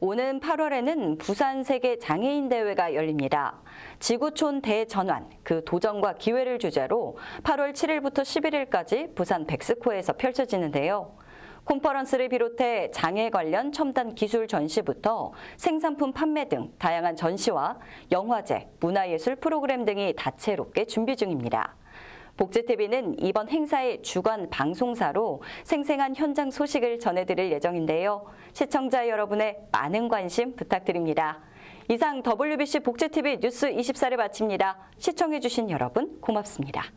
오는 8월에는 부산 세계 장애인 대회가 열립니다. 지구촌 대전환, 그 도전과 기회를 주제로 8월 7일부터 11일까지 부산 백스코에서 펼쳐지는데요. 콘퍼런스를 비롯해 장애 관련 첨단 기술 전시부터 생산품 판매 등 다양한 전시와 영화제, 문화예술 프로그램 등이 다채롭게 준비 중입니다. 복지TV는 이번 행사의 주관 방송사로 생생한 현장 소식을 전해드릴 예정인데요. 시청자 여러분의 많은 관심 부탁드립니다. 이상 WBC 복지TV 뉴스 24를 마칩니다. 시청해주신 여러분 고맙습니다.